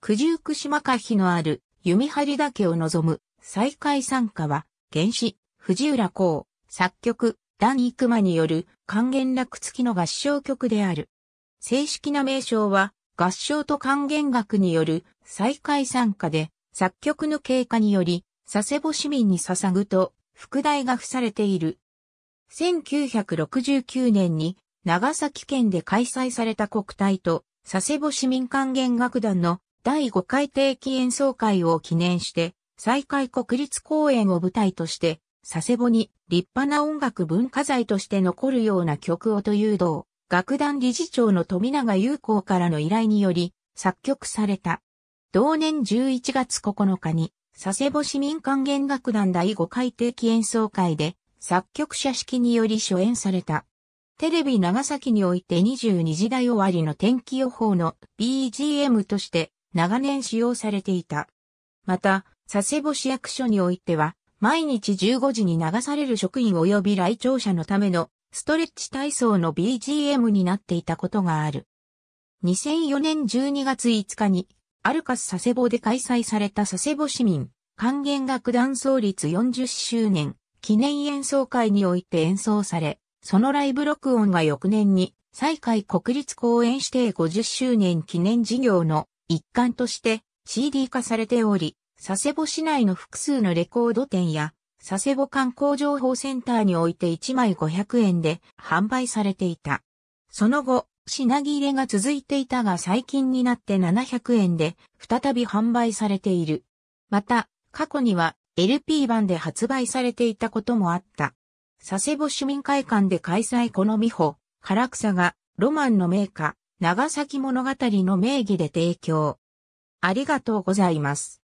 九十九島下碑のある弓張岳を望む再開参加は、原始、藤浦公、作曲、段幾間による還元楽付きの合唱曲である。正式な名称は、合唱と還元楽による再開参加で、作曲の経過により、佐世保市民に捧ぐと、副題が付されている。1969年に、長崎県で開催された国体と、佐世保市民還元楽団の第5回定期演奏会を記念して、再開国立公演を舞台として、佐世保に立派な音楽文化財として残るような曲をという道、楽団理事長の富永友子からの依頼により、作曲された。同年11月9日に、佐世保市民管弦楽団第5回定期演奏会で、作曲者式により初演された。テレビ長崎において22時代終わりの天気予報の BGM として長年使用されていた。また、佐世保市役所においては、毎日15時に流される職員及び来庁者のためのストレッチ体操の BGM になっていたことがある。2004年12月5日にアルカス佐世保で開催された佐世保市民管弦楽団創立40周年記念演奏会において演奏され、そのライブ録音が翌年に西海国立公演指定50周年記念事業の一環として CD 化されており、佐世保市内の複数のレコード店や、佐世保観光情報センターにおいて1枚500円で販売されていた。その後、品切れが続いていたが最近になって700円で再び販売されている。また、過去には LP 版で発売されていたこともあった。佐世保市民会館で開催この美穂、唐草がロマンの名家、長崎物語の名義で提供。ありがとうございます。